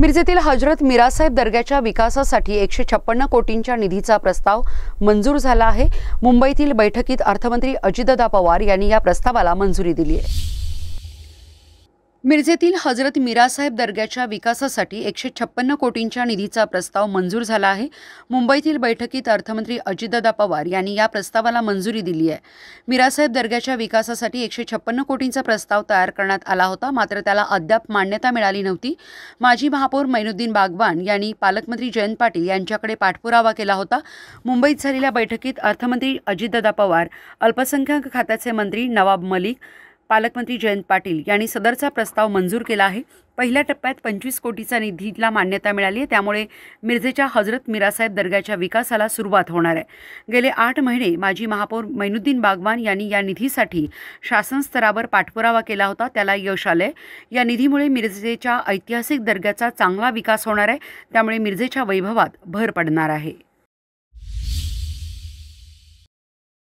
मिरजेतील हजरत मिरासाहेब दर्ग्याच्या विकासासाठी एकशे छप्पन्न कोटींच्या निधीचा प्रस्ताव मंजूर झाला आहे मुंबईतील बैठकीत अर्थमंत्री अजितदा पवार यांनी या प्रस्तावाला मंजुरी दिली आहे मिरजेतील हजरत मिरासाहेब दर्ग्याच्या विकासासाठी एकशे छप्पन्न कोटींच्या निधीचा प्रस्ताव मंजूर झाला आहे मुंबईतील बैठकीत अर्थमंत्री अजितदादा पवार यांनी या प्रस्तावाला मंजुरी दिली आहे मिरासाहेब दर्ग्याच्या विकासासाठी एकशे छप्पन्न कोटींचा प्रस्ताव तयार करण्यात आला होता मात्र त्याला अद्याप मान्यता मिळाली नव्हती माजी महापौर मैनुद्दीन बागवान यांनी पालकमंत्री जयंत पाटील यांच्याकडे पाठपुरावा केला होता मुंबईत झालेल्या बैठकीत अर्थमंत्री अजितदादा पवार अल्पसंख्याक खात्याचे मंत्री नवाब मलिक पालकमंत्री जयंत पाटील यांनी सदरचा प्रस्ताव मंजूर केला आहे पहिल्या टप्प्यात पंचवीस कोटीचा निधीला मान्यता मिळाली आहे त्यामुळे मिरजेच्या हजरत मिरासाहेब दर्ग्याच्या विकासाला सुरुवात होणार आहे गेले आठ महिने माजी महापौर मैनुद्दीन बागवान यांनी या निधीसाठी शासन स्तरावर पाठपुरावा केला होता त्याला यश आलं या निधीमुळे मिरजेच्या ऐतिहासिक दर्ग्याचा चांगला विकास होणार आहे त्यामुळे मिर्झेच्या वैभवात भर पडणार आहे